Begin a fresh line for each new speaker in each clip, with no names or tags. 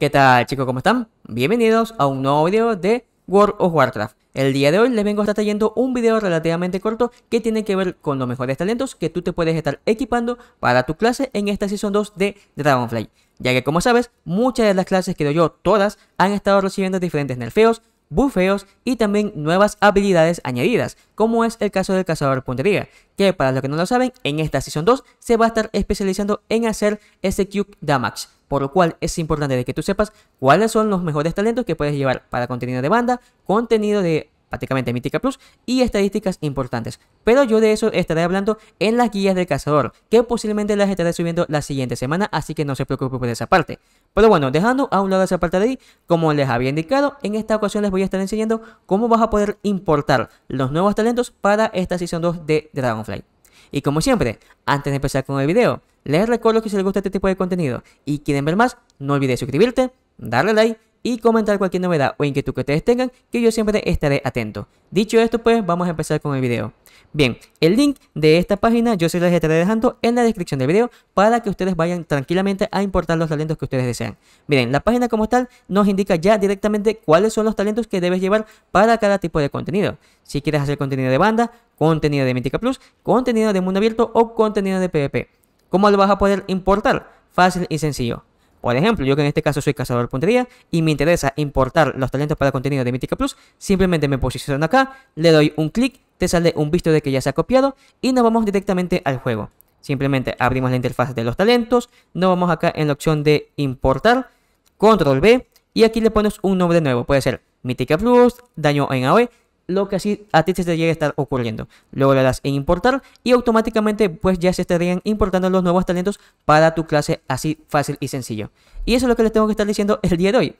¿Qué tal chicos? ¿Cómo están? Bienvenidos a un nuevo video de World of Warcraft. El día de hoy les vengo a estar trayendo un video relativamente corto que tiene que ver con los mejores talentos que tú te puedes estar equipando para tu clase en esta Season 2 de Dragonfly. Ya que como sabes, muchas de las clases que doy yo, todas, han estado recibiendo diferentes nerfeos, bufeos y también nuevas habilidades añadidas, como es el caso del cazador puntería, que para los que no lo saben, en esta Season 2 se va a estar especializando en hacer ese cube Damage, por lo cual es importante de que tú sepas cuáles son los mejores talentos que puedes llevar para contenido de banda, contenido de prácticamente mítica plus y estadísticas importantes. Pero yo de eso estaré hablando en las guías del cazador, que posiblemente las estaré subiendo la siguiente semana, así que no se preocupe por esa parte. Pero bueno, dejando a un lado esa parte de ahí, como les había indicado, en esta ocasión les voy a estar enseñando cómo vas a poder importar los nuevos talentos para esta sesión 2 de Dragonfly. Y como siempre, antes de empezar con el video, les recuerdo que si les gusta este tipo de contenido y quieren ver más, no olvides suscribirte, darle like y comentar cualquier novedad o inquietud que ustedes tengan, que yo siempre estaré atento. Dicho esto, pues vamos a empezar con el video. Bien, el link de esta página yo se te estaré dejando en la descripción del video para que ustedes vayan tranquilamente a importar los talentos que ustedes desean. Miren, la página como tal nos indica ya directamente cuáles son los talentos que debes llevar para cada tipo de contenido. Si quieres hacer contenido de banda, contenido de Mítica Plus, contenido de mundo abierto o contenido de PvP. ¿Cómo lo vas a poder importar? Fácil y sencillo. Por ejemplo, yo que en este caso soy cazador puntería y me interesa importar los talentos para contenido de Mythica Plus, simplemente me posiciono acá, le doy un clic, te sale un visto de que ya se ha copiado y nos vamos directamente al juego. Simplemente abrimos la interfaz de los talentos, nos vamos acá en la opción de importar, control B y aquí le pones un nombre nuevo, puede ser Mythica Plus, daño en AOE, lo que así a ti te llegue a estar ocurriendo. Luego le das en importar y automáticamente pues ya se estarían importando los nuevos talentos para tu clase así fácil y sencillo. Y eso es lo que les tengo que estar diciendo el día de hoy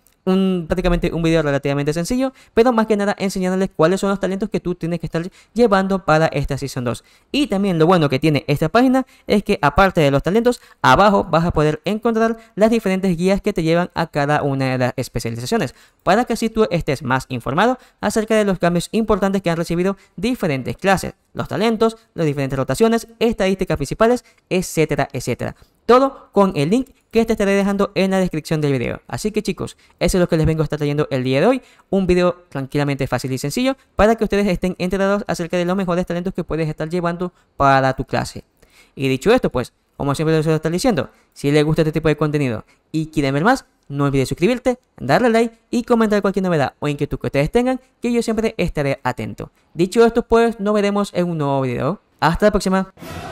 prácticamente un video relativamente sencillo, pero más que nada enseñándoles cuáles son los talentos que tú tienes que estar llevando para esta Season 2. Y también lo bueno que tiene esta página es que aparte de los talentos, abajo vas a poder encontrar las diferentes guías que te llevan a cada una de las especializaciones, para que así tú estés más informado acerca de los cambios importantes que han recibido diferentes clases, los talentos, las diferentes rotaciones, estadísticas principales, etcétera, etcétera. Todo con el link que te estaré dejando en la descripción del video. Así que chicos, eso es lo que les vengo a estar trayendo el día de hoy. Un video tranquilamente fácil y sencillo para que ustedes estén enterados acerca de los mejores talentos que puedes estar llevando para tu clase. Y dicho esto, pues, como siempre les estar diciendo, si les gusta este tipo de contenido y quieren ver más, no olvides suscribirte, darle like y comentar cualquier novedad o inquietud que ustedes tengan, que yo siempre estaré atento. Dicho esto, pues, nos veremos en un nuevo video. Hasta la próxima.